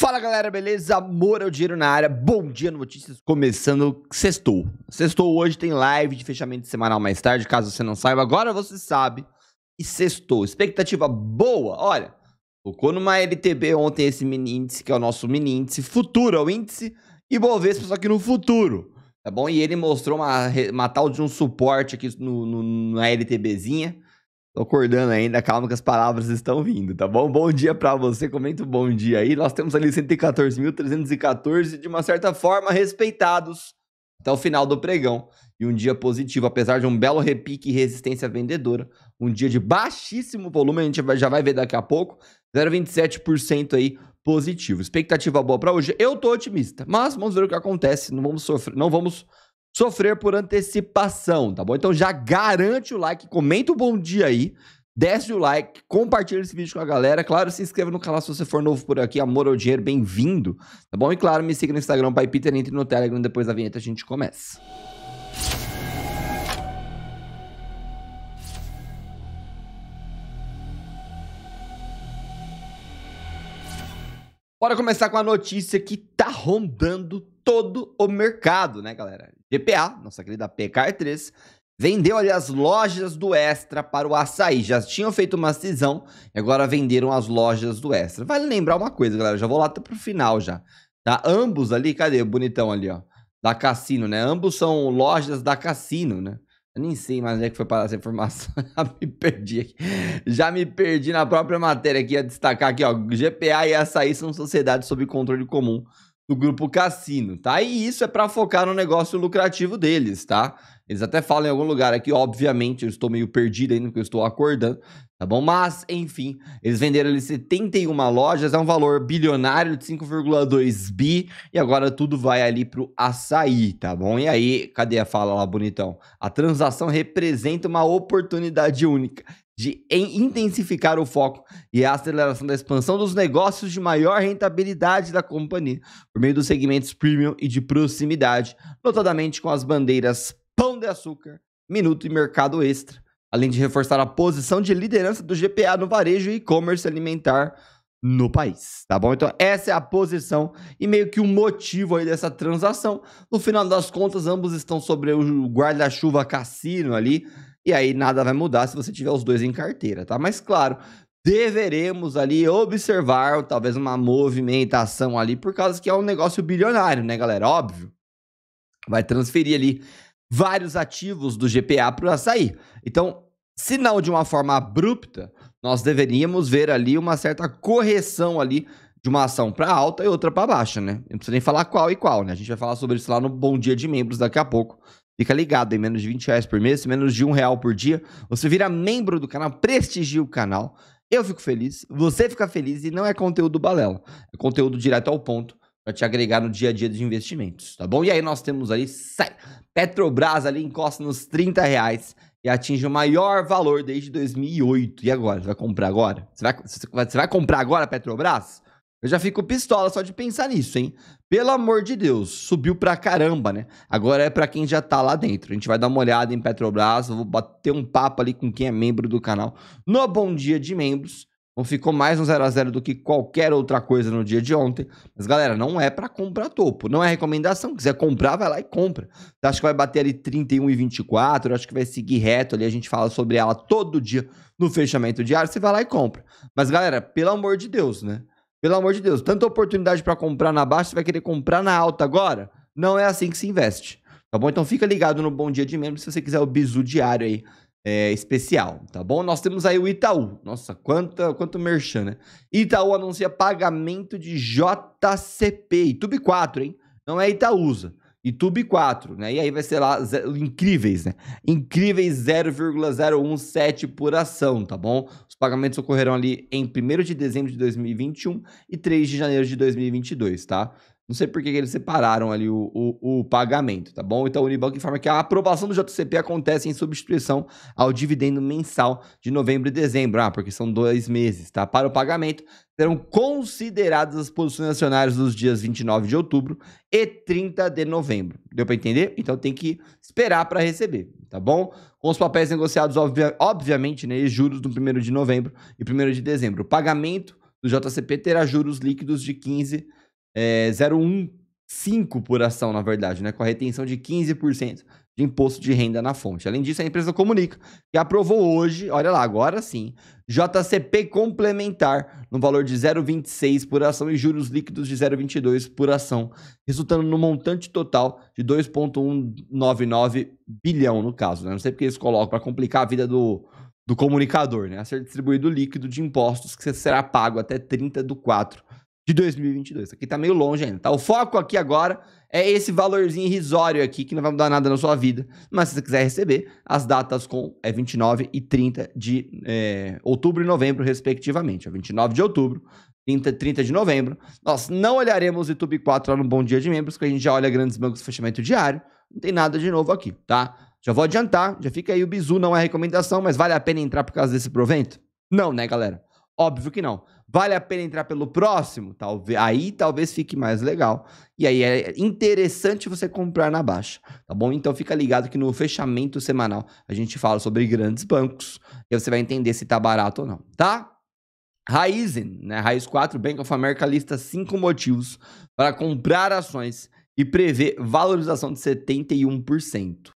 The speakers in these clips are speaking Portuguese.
Fala galera, beleza? Amor ao dinheiro na área. Bom dia, notícias. Começando sextou. Sextou hoje tem live de fechamento semanal mais tarde, caso você não saiba. Agora você sabe. E sextou. Expectativa boa. Olha, focou numa LTB ontem esse mini índice, que é o nosso mini índice futuro, é o índice e Bovespa, só que no futuro. Tá bom? E ele mostrou uma, uma tal de um suporte aqui no, no na LTBzinha. Tô acordando ainda, calma que as palavras estão vindo, tá bom? Bom dia para você, comenta um bom dia aí. Nós temos ali 114.314, de uma certa forma, respeitados até o final do pregão. E um dia positivo, apesar de um belo repique e resistência vendedora. Um dia de baixíssimo volume, a gente já vai ver daqui a pouco. 0,27% aí positivo. Expectativa boa para hoje. Eu tô otimista, mas vamos ver o que acontece. Não vamos sofrer, não vamos sofrer por antecipação, tá bom? Então já garante o like, comenta o um bom dia aí, desce o like, compartilha esse vídeo com a galera. Claro, se inscreva no canal se você for novo por aqui, amor ou dinheiro, bem-vindo, tá bom? E claro, me siga no Instagram, Pai Peter, entre no Telegram, depois da vinheta a gente começa. Bora começar com a notícia que tá rondando todo o mercado, né, galera? GPA, nossa querida PKR3, vendeu ali as lojas do Extra para o Açaí. Já tinham feito uma cisão e agora venderam as lojas do Extra. Vale lembrar uma coisa, galera, já vou lá até pro final já. Tá? Ambos ali, cadê? O bonitão ali, ó. Da Cassino, né? Ambos são lojas da Cassino, né? Eu nem sei mais onde é que foi para essa informação. Já me perdi aqui. Já me perdi na própria matéria aqui ia destacar aqui, ó. GPA e açaí são sociedades sob controle comum do grupo Cassino, tá? E isso é para focar no negócio lucrativo deles, tá? Eles até falam em algum lugar aqui, obviamente, eu estou meio perdido ainda porque eu estou acordando, tá bom? Mas, enfim, eles venderam ali 71 lojas, é um valor bilionário de 5,2 bi, e agora tudo vai ali pro açaí, tá bom? E aí, cadê a fala lá, bonitão? A transação representa uma oportunidade única de intensificar o foco e a aceleração da expansão dos negócios de maior rentabilidade da companhia, por meio dos segmentos premium e de proximidade, notadamente com as bandeiras Pão de Açúcar, Minuto e Mercado Extra, além de reforçar a posição de liderança do GPA no varejo e e-commerce alimentar no país, tá bom? Então essa é a posição e meio que o motivo aí dessa transação. No final das contas, ambos estão sobre o guarda-chuva cassino ali, e aí nada vai mudar se você tiver os dois em carteira, tá? Mas claro, deveremos ali observar talvez uma movimentação ali, por causa que é um negócio bilionário, né, galera? Óbvio. Vai transferir ali vários ativos do GPA para o açaí. Então, se não de uma forma abrupta, nós deveríamos ver ali uma certa correção ali de uma ação para alta e outra para baixa, né? Não precisa nem falar qual e qual, né? A gente vai falar sobre isso lá no Bom Dia de Membros daqui a pouco. Fica ligado, em menos de 20 reais por mês, menos de um real por dia, você vira membro do canal, prestigia o canal. Eu fico feliz, você fica feliz e não é conteúdo balela, é conteúdo direto ao ponto para te agregar no dia a dia dos investimentos, tá bom? E aí nós temos ali, sai, Petrobras ali encosta nos 30 reais e atinge o maior valor desde 2008. E agora? Você vai comprar agora? Você vai, você vai comprar agora Petrobras? Eu já fico pistola só de pensar nisso, hein? Pelo amor de Deus, subiu pra caramba, né? Agora é pra quem já tá lá dentro. A gente vai dar uma olhada em Petrobras, vou bater um papo ali com quem é membro do canal no Bom Dia de Membros. ficou mais um 0 a 0 do que qualquer outra coisa no dia de ontem. Mas galera, não é para comprar topo, não é recomendação. Quiser comprar, vai lá e compra. Você então, acha que vai bater ali 31 e 24, acho que vai seguir reto ali, a gente fala sobre ela todo dia no fechamento diário, você vai lá e compra. Mas galera, pelo amor de Deus, né? Pelo amor de Deus, tanta oportunidade para comprar na baixa, você vai querer comprar na alta agora? Não é assim que se investe. Tá bom? Então fica ligado no Bom Dia de Membro se você quiser o bizu diário aí é, especial, tá bom? Nós temos aí o Itaú. Nossa, quanta, quanto merchan, né? Itaú anuncia pagamento de JCP, Tube 4, hein? Não é Itaúsa e Tube 4, né? E aí vai ser lá incríveis, né? Incríveis 0,017 por ação, tá bom? Os pagamentos ocorrerão ali em 1 de dezembro de 2021 e 3 de janeiro de 2022, tá? Não sei por que eles separaram ali o, o, o, pagamento, tá bom? Então o Unibanco informa que a aprovação do JCP acontece em substituição ao dividendo mensal de novembro e dezembro, ah, porque são dois meses, tá? Para o pagamento, serão consideradas as posições acionárias dos dias 29 de outubro e 30 de novembro. Deu para entender? Então tem que esperar para receber, tá bom? Com os papéis negociados, obvia, obviamente, né, e juros no 1 de novembro e 1 de dezembro. O pagamento do JCP terá juros líquidos de 15% é, eh, 0,15 por ação, na verdade, né, com a retenção de 15% de imposto de renda na fonte. Além disso, a empresa comunica que aprovou hoje, olha lá, agora sim, JCP complementar no valor de 0,26 por ação e juros líquidos de 0,22 por ação, resultando no montante total de 2,199 bilhão, no caso. Né? Não sei porque eles colocam para complicar a vida do, do comunicador, né? A ser distribuído líquido de impostos que será pago até 30 do 4 de 2022. Aqui tá meio longe ainda, tá? O foco aqui agora é esse valorzinho irrisório aqui, que não vai mudar nada na sua vida. Mas se você quiser receber, as datas com é 29 e 30 de é, outubro e novembro, respectivamente. É 29 de outubro, 30, 30 de novembro. Nós não olharemos o YouTube 4 lá no Bom Dia de Membros, porque a gente já olha grandes bancos fechamento diário. Não tem nada de novo aqui, tá? Já vou adiantar, já fica aí o bizu, não é recomendação, mas vale a pena entrar por causa desse provento? Não, né, galera? Óbvio que não. Vale a pena entrar pelo próximo? Talvez, aí talvez fique mais legal. E aí é interessante você comprar na baixa, tá bom? Então fica ligado que no fechamento semanal a gente fala sobre grandes bancos e você vai entender se tá barato ou não, tá? Raizen, né? Raiz 4, Bank of America lista cinco motivos para comprar ações e prevê valorização de 71%.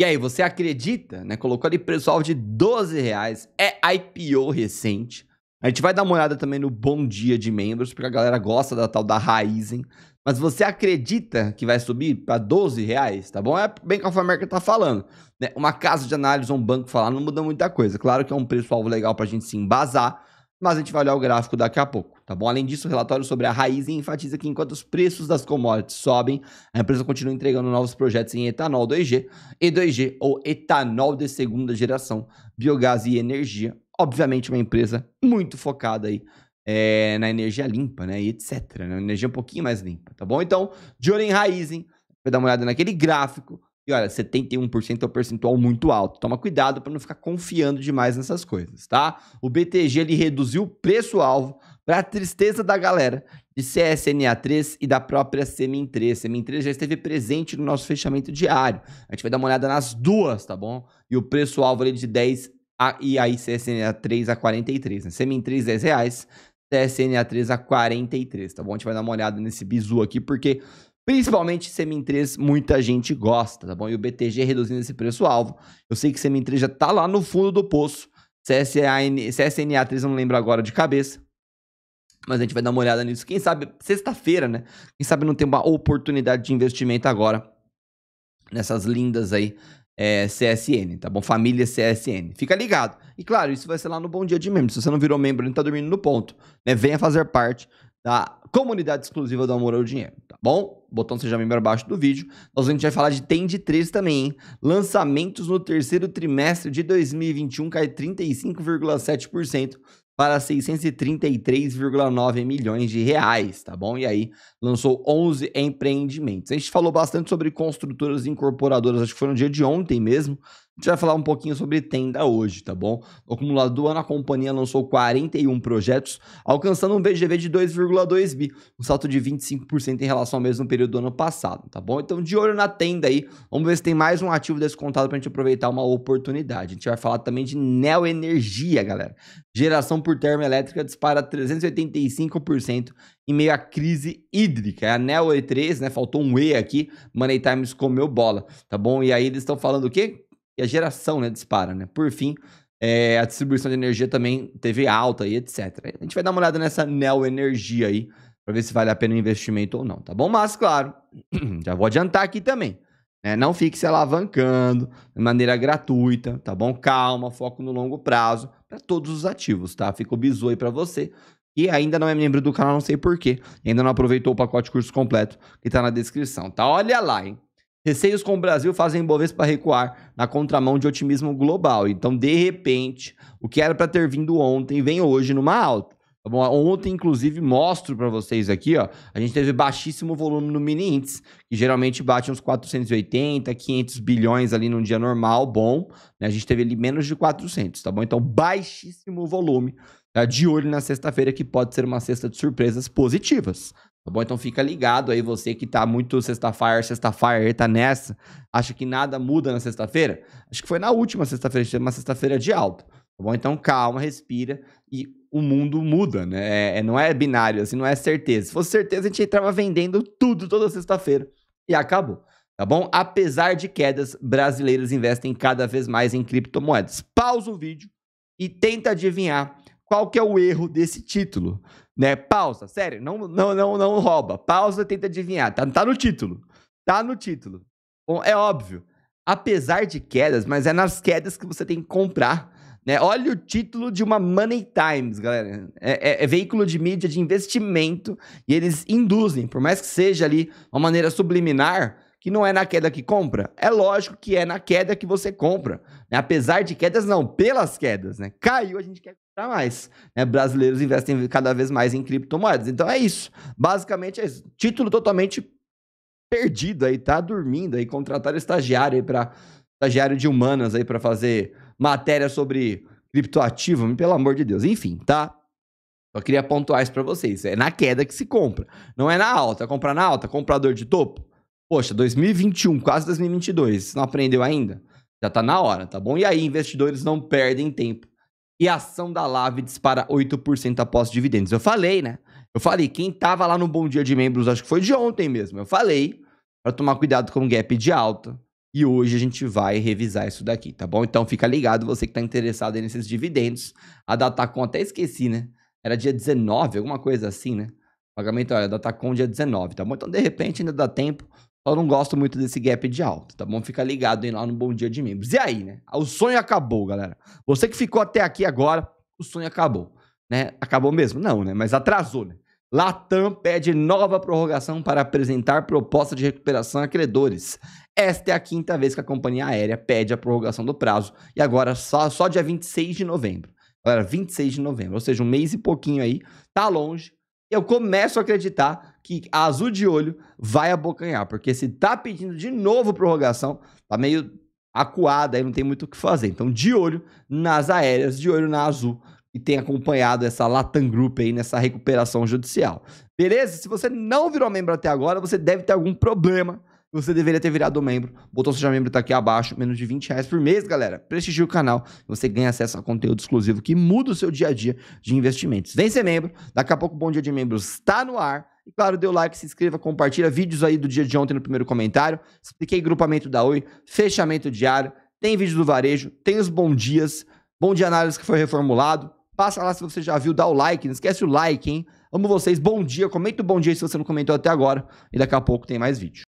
E aí, você acredita, né? Colocou ali preço-alvo de 12 reais, é IPO recente, a gente vai dar uma olhada também no Bom Dia de Membros, porque a galera gosta da tal da Raizen. Mas você acredita que vai subir para 12 reais, tá bom? É bem que a América tá falando. Né? Uma casa de análise, um banco falar, não muda muita coisa. Claro que é um preço-alvo legal para a gente se embasar, mas a gente vai olhar o gráfico daqui a pouco, tá bom? Além disso, o relatório sobre a Raizen enfatiza que enquanto os preços das commodities sobem, a empresa continua entregando novos projetos em etanol 2G, E2G ou etanol de segunda geração, biogás e energia, obviamente, uma empresa muito focada aí é, na energia limpa, né? E etc. Né? Energia um pouquinho mais limpa, tá bom? Então, de olho em vai dar uma olhada naquele gráfico. E olha, 71% é um percentual muito alto. Toma cuidado para não ficar confiando demais nessas coisas, tá? O BTG ele reduziu o preço-alvo para a tristeza da galera de CSNA3 e da própria Semin3. Semin3 já esteve presente no nosso fechamento diário. A gente vai dar uma olhada nas duas, tá bom? E o preço-alvo ali de 10 a, e aí csna 3 a 43, né? Semin 3, 10 reais, CSN 3 a 43, tá bom? A gente vai dar uma olhada nesse bizu aqui, porque principalmente Semin 3 muita gente gosta, tá bom? E o BTG reduzindo esse preço-alvo. Eu sei que Semin 3 já tá lá no fundo do poço, CSNA 3 eu não lembro agora de cabeça, mas a gente vai dar uma olhada nisso. Quem sabe, sexta-feira, né? Quem sabe não tem uma oportunidade de investimento agora nessas lindas aí é, CSN, tá bom? Família CSN. Fica ligado. E claro, isso vai ser lá no Bom Dia de membro. Se você não virou membro, não tá dormindo no ponto. Né? Venha fazer parte da comunidade exclusiva do Amor ao Dinheiro, tá bom? Botão Seja Membro abaixo do vídeo. Nós a gente vai falar de Tende 3 também, hein? Lançamentos no terceiro trimestre de 2021 cai 35,7% para 633,9 milhões de reais, tá bom? E aí lançou 11 empreendimentos. A gente falou bastante sobre construtoras incorporadoras, acho que foi no dia de ontem mesmo, a gente vai falar um pouquinho sobre tenda hoje, tá bom? No acumulado do ano, a companhia lançou 41 projetos, alcançando um VGV de 2,2 bi, um salto de 25% em relação ao mesmo período do ano passado, tá bom? Então, de olho na tenda aí, vamos ver se tem mais um ativo descontado pra gente aproveitar uma oportunidade. A gente vai falar também de neoenergia, galera. Geração por termoelétrica dispara 385% em meio à crise hídrica. É a Neo E3, né? Faltou um E aqui, Money Times comeu bola, tá bom? E aí eles estão falando o quê? e a geração né, dispara, né? Por fim, é, a distribuição de energia também teve alta e etc. A gente vai dar uma olhada nessa neoenergia Energia aí, para ver se vale a pena o investimento ou não, tá bom? Mas, claro, já vou adiantar aqui também. Né? Não fique se alavancando de maneira gratuita, tá bom? Calma, foco no longo prazo para todos os ativos, tá? Fica o bizu aí para você. E ainda não é membro do canal, não sei porquê. Ainda não aproveitou o pacote curso completo que tá na descrição, tá? Olha lá, hein? Receios com o Brasil fazem Bovespa recuar na contramão de otimismo global. Então, de repente, o que era para ter vindo ontem vem hoje numa alta. Tá bom? Ontem, inclusive, mostro para vocês aqui, ó, a gente teve baixíssimo volume no mini índice, que geralmente bate uns 480, 500 bilhões ali num dia normal, bom. Né? A gente teve ali menos de 400, tá bom? Então, baixíssimo volume. Tá? De olho na sexta-feira, que pode ser uma sexta de surpresas positivas. Tá bom? Então fica ligado aí, você que tá muito sexta-feira, sexta-feira, tá nessa, acha que nada muda na sexta-feira? Acho que foi na última sexta-feira, teve uma sexta-feira de alta. Tá bom? Então calma, respira e o mundo muda, né? É, é, não é binário, assim, não é certeza. Se fosse certeza, a gente entrava vendendo tudo toda sexta-feira e acabou. Tá bom? Apesar de quedas, brasileiros investem cada vez mais em criptomoedas. Pausa o vídeo e tenta adivinhar qual que é o erro desse título? Né? Pausa, sério, não, não, não, não rouba. Pausa, tenta adivinhar. Tá, tá no título. Tá no título. Bom, é óbvio. Apesar de quedas, mas é nas quedas que você tem que comprar. Né? Olha o título de uma Money Times, galera. É, é, é, veículo de mídia de investimento e eles induzem, por mais que seja ali uma maneira subliminar, que não é na queda que compra? É lógico que é na queda que você compra. Né? Apesar de quedas, não, pelas quedas. Né? Caiu, a gente quer comprar mais. Né? Brasileiros investem cada vez mais em criptomoedas. Então é isso. Basicamente é isso. Título totalmente perdido aí, tá dormindo aí. Contrataram estagiário para estagiário de humanas aí para fazer matéria sobre criptoativo, pelo amor de Deus. Enfim, tá? Só queria pontuar isso para vocês. É na queda que se compra, não é na alta. Comprar na alta, comprador de topo Poxa, 2021, quase 2022, não aprendeu ainda? Já tá na hora, tá bom? E aí, investidores não perdem tempo. E a ação da Lave dispara 8% após dividendos. Eu falei, né? Eu falei, quem tava lá no Bom Dia de Membros, acho que foi de ontem mesmo. Eu falei para tomar cuidado com o gap de alta. E hoje a gente vai revisar isso daqui, tá bom? Então fica ligado, você que tá interessado nesses dividendos. A Datacom até esqueci, né? Era dia 19, alguma coisa assim, né? Pagamento, olha, Datacom dia 19, tá bom? Então, de repente, ainda dá tempo. Só não gosto muito desse gap de alta, tá bom? Fica ligado aí lá no Bom Dia de Membros. E aí, né? O sonho acabou, galera. Você que ficou até aqui agora, o sonho acabou, né? Acabou mesmo? Não, né? Mas atrasou, né? Latam pede nova prorrogação para apresentar proposta de recuperação a credores. Esta é a quinta vez que a companhia aérea pede a prorrogação do prazo e agora só, só dia 26 de novembro. Agora, 26 de novembro, ou seja, um mês e pouquinho aí, tá longe. Eu começo a acreditar que azul de olho vai abocanhar, porque se tá pedindo de novo prorrogação, tá meio acuada aí, não tem muito o que fazer. Então, de olho nas aéreas, de olho na azul, e tem acompanhado essa Latam Group aí nessa recuperação judicial. Beleza? Se você não virou membro até agora, você deve ter algum problema você deveria ter virado membro. O botão Seja Membro tá aqui abaixo, menos de 20 reais por mês, galera. Prestigie o canal. Você ganha acesso a conteúdo exclusivo que muda o seu dia a dia de investimentos. Vem ser membro. Daqui a pouco o Bom Dia de Membros está no ar. E claro, dê o like, se inscreva, compartilha vídeos aí do dia de ontem no primeiro comentário. Expliquei grupamento da Oi, fechamento diário, tem vídeo do varejo, tem os bom dias, bom dia análise que foi reformulado. Passa lá se você já viu, dá o like, não esquece o like, hein? Amo vocês, bom dia, comenta o bom dia se você não comentou até agora e daqui a pouco tem mais vídeo.